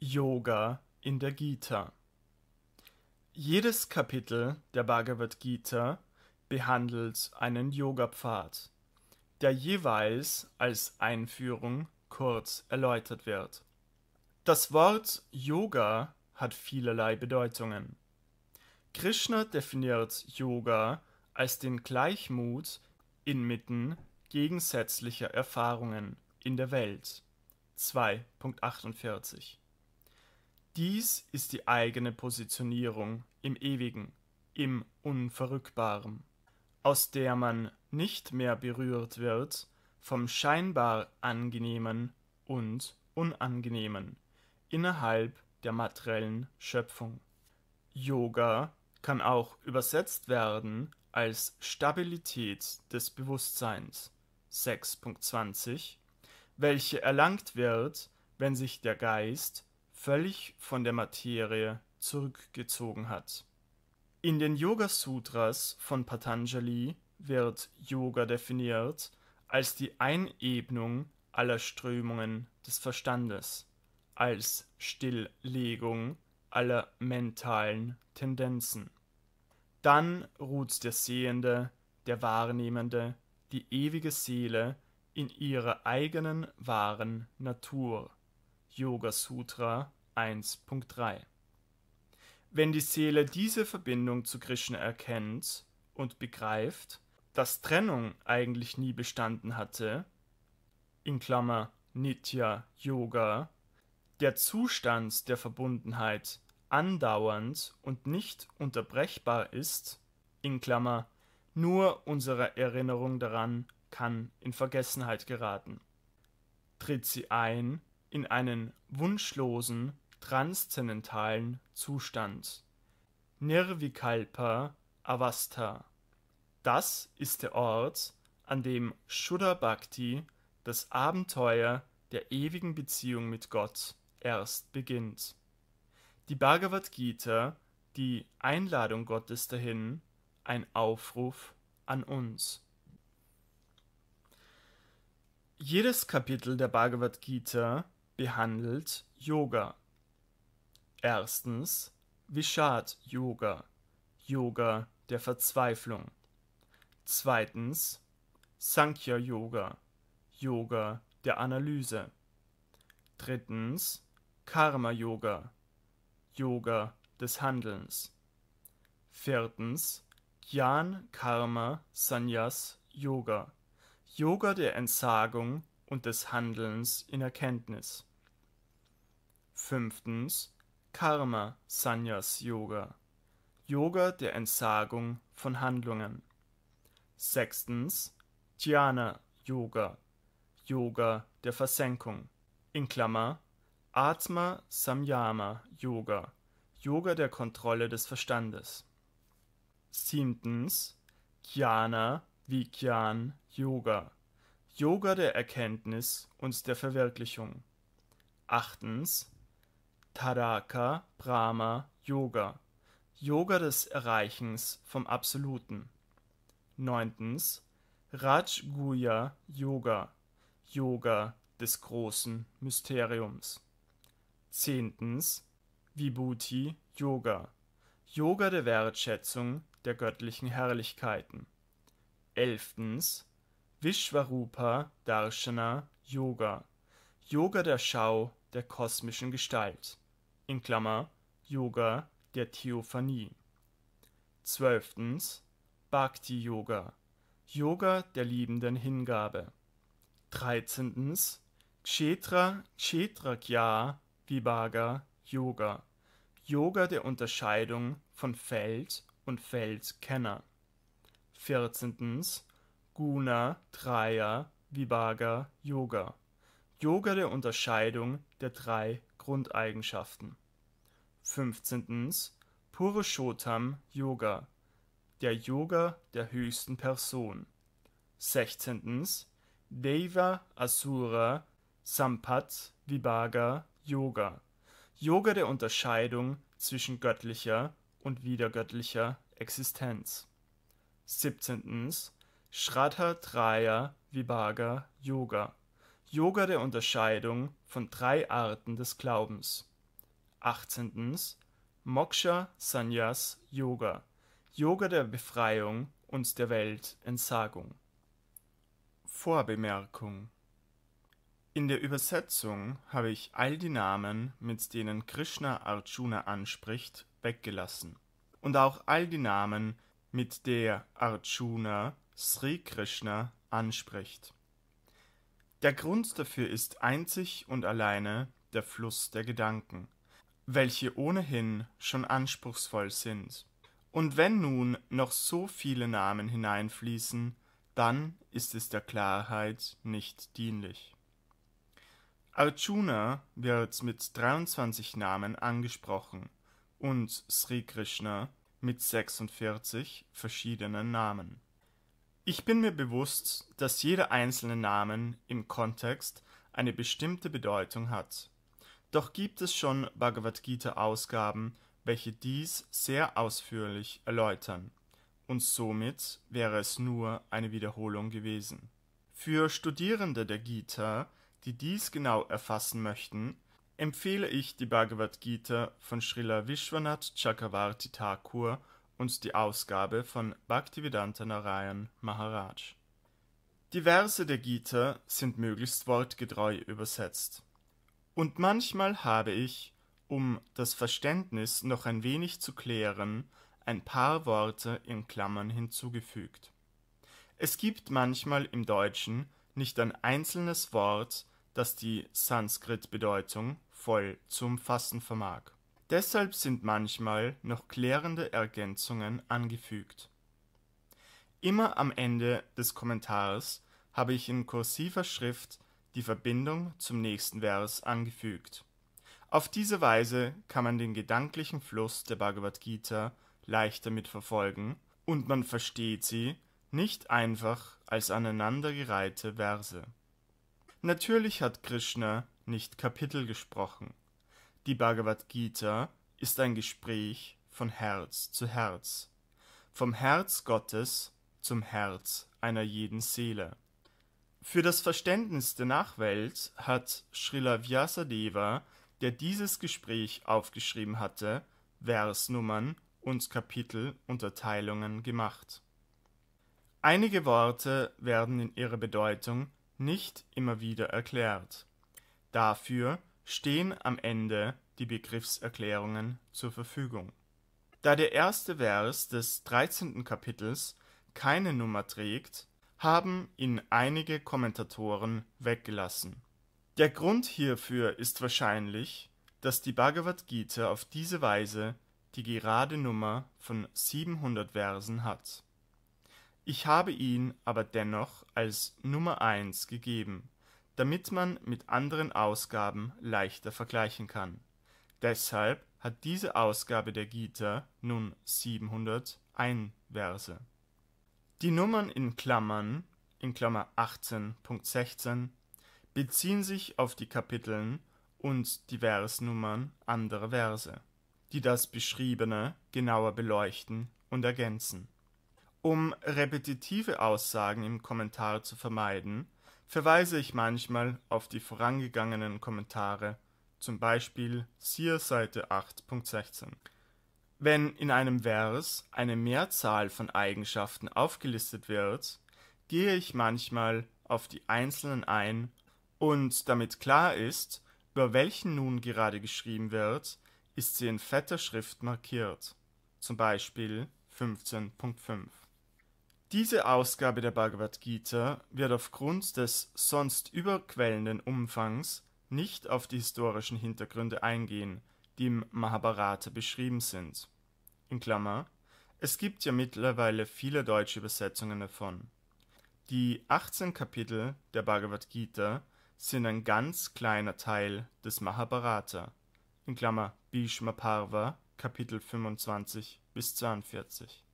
Yoga in der Gita. Jedes Kapitel der Bhagavad Gita behandelt einen Yoga-Pfad, der jeweils als Einführung kurz erläutert wird. Das Wort Yoga hat vielerlei Bedeutungen. Krishna definiert Yoga als den Gleichmut inmitten gegensätzlicher Erfahrungen in der Welt. 2.48 dies ist die eigene Positionierung im Ewigen, im Unverrückbaren, aus der man nicht mehr berührt wird vom scheinbar Angenehmen und Unangenehmen innerhalb der materiellen Schöpfung. Yoga kann auch übersetzt werden als Stabilität des Bewusstseins 6.20, welche erlangt wird, wenn sich der Geist völlig von der Materie zurückgezogen hat. In den Yoga Sutras von Patanjali wird Yoga definiert als die Einebnung aller Strömungen des Verstandes, als Stilllegung aller mentalen Tendenzen. Dann ruht der Sehende, der Wahrnehmende, die ewige Seele in ihrer eigenen wahren Natur. Yoga Sutra 1.3. Wenn die Seele diese Verbindung zu Krishna erkennt und begreift, dass Trennung eigentlich nie bestanden hatte, in Klammer Nitya Yoga, der Zustand der Verbundenheit andauernd und nicht unterbrechbar ist, in Klammer nur unsere Erinnerung daran kann in Vergessenheit geraten. Tritt sie ein in einen wunschlosen transzendentalen Zustand (Nirvikalpa Avastha). Das ist der Ort, an dem Shuddha Bhakti, das Abenteuer der ewigen Beziehung mit Gott, erst beginnt. Die Bhagavad Gita, die Einladung Gottes dahin, ein Aufruf an uns. Jedes Kapitel der Bhagavad Gita behandelt Yoga Erstens Vishad Yoga, Yoga der Verzweiflung. Zweitens Sankhya Yoga, Yoga der Analyse. Drittens Karma Yoga, Yoga des Handelns. Viertens Jnana Karma Sanyas Yoga, Yoga der Entsagung und des Handelns in Erkenntnis. Fünftens Karma Sanyas Yoga Yoga der Entsagung von Handlungen. Sechstens Dhyana Yoga Yoga der Versenkung in Klammer Atma Samyama Yoga Yoga der Kontrolle des Verstandes. Siebtens Jnana Vijnan Yoga Yoga der Erkenntnis und der Verwirklichung. Achtens Tadaka Brahma Yoga Yoga des Erreichens vom Absoluten. Rajguya Yoga Yoga des großen Mysteriums. Vibhuti Yoga Yoga der Wertschätzung der göttlichen Herrlichkeiten. Vishwarupa Darshana Yoga Yoga der Schau der kosmischen Gestalt (Yoga der Theophanie) 12. Bhakti Yoga (Yoga der liebenden Hingabe) 13. Kshetrakshetrajna Vibhaga Yoga (Yoga der Unterscheidung von Feld und Feldkenner) 14. Guna Traya Vibhaga Yoga Yoga der Unterscheidung der drei Grundeigenschaften. Purushottam Yoga der Yoga der höchsten Person. Deva Asura Sampat Vibhaga Yoga Yoga der Unterscheidung zwischen göttlicher und wiedergöttlicher Existenz. 17. Shraddha Traya Vibhaga Yoga Yoga der Unterscheidung von drei Arten des Glaubens. 18. Moksha Sanyas Yoga. Yoga der Befreiung und der Weltentsagung. Vorbemerkung In der Übersetzung habe ich all die Namen, mit denen Krishna Arjuna anspricht, weggelassen. Und auch all die Namen, mit der Arjuna Sri Krishna anspricht. Der Grund dafür ist einzig und alleine der Fluss der Gedanken, welche ohnehin schon anspruchsvoll sind. Und wenn nun noch so viele Namen hineinfließen, dann ist es der Klarheit nicht dienlich. Arjuna wird mit 23 Namen angesprochen und Sri Krishna mit 46 verschiedenen Namen. Ich bin mir bewusst, dass jeder einzelne Name im Kontext eine bestimmte Bedeutung hat. Doch gibt es schon Bhagavad Gita-Ausgaben, welche dies sehr ausführlich erläutern, und somit wäre es nur eine Wiederholung gewesen. Für Studierende der Gita, die dies genau erfassen möchten, empfehle ich die Bhagavad Gita von Srila Vishwanath Chakravarti Thakur und die Ausgabe von Bhaktivedanta Narayan Maharaj. Die Verse der Gita sind möglichst wortgetreu übersetzt. Und manchmal habe ich, um das Verständnis noch ein wenig zu klären, ein paar Worte in Klammern hinzugefügt. Es gibt manchmal im Deutschen nicht ein einzelnes Wort, das die Sanskrit-Bedeutung voll zu umfassen vermag. Deshalb sind manchmal noch klärende Ergänzungen angefügt. Immer am Ende des Kommentars habe ich in kursiver Schrift die Verbindung zum nächsten Vers angefügt. Auf diese Weise kann man den gedanklichen Fluss der Bhagavad Gita leichter mitverfolgen und man versteht sie nicht einfach als aneinandergereihte Verse. Natürlich hat Krishna nicht Kapitel gesprochen. Die Bhagavad Gita ist ein Gespräch von Herz zu Herz, vom Herz Gottes zum Herz einer jeden Seele. Für das Verständnis der Nachwelt hat Srila Vyasadeva, der dieses Gespräch aufgeschrieben hatte, Versnummern und Kapitelunterteilungen gemacht. Einige Worte werden in ihrer Bedeutung nicht immer wieder erklärt. Dafür stehen am Ende die Begriffserklärungen zur Verfügung. Da der erste Vers des 13. Kapitels keine Nummer trägt, haben ihn einige Kommentatoren weggelassen. Der Grund hierfür ist wahrscheinlich, dass die Bhagavad Gita auf diese Weise die gerade Nummer von 700 Versen hat. Ich habe ihn aber dennoch als Nummer 1 gegeben damit man mit anderen Ausgaben leichter vergleichen kann. Deshalb hat diese Ausgabe der Gita nun 701 Verse. Die Nummern in Klammern (18.16) beziehen sich auf die Kapiteln und die Versnummern anderer Verse, die das Beschriebene genauer beleuchten und ergänzen. Um repetitive Aussagen im Kommentar zu vermeiden verweise ich manchmal auf die vorangegangenen Kommentare, zum Beispiel siehe Seite 8.16. Wenn in einem Vers eine Mehrzahl von Eigenschaften aufgelistet wird, gehe ich manchmal auf die einzelnen ein und damit klar ist, über welchen nun gerade geschrieben wird, ist sie in fetter Schrift markiert, zum Beispiel 15.5. Diese Ausgabe der Bhagavad Gita wird aufgrund des sonst überquellenden Umfangs nicht auf die historischen Hintergründe eingehen, die im Mahabharata beschrieben sind (es gibt ja mittlerweile viele deutsche Übersetzungen davon). Die 18 Kapitel der Bhagavad Gita sind ein ganz kleiner Teil des Mahabharata (Bhishma Parva, Kapitel 25 – 42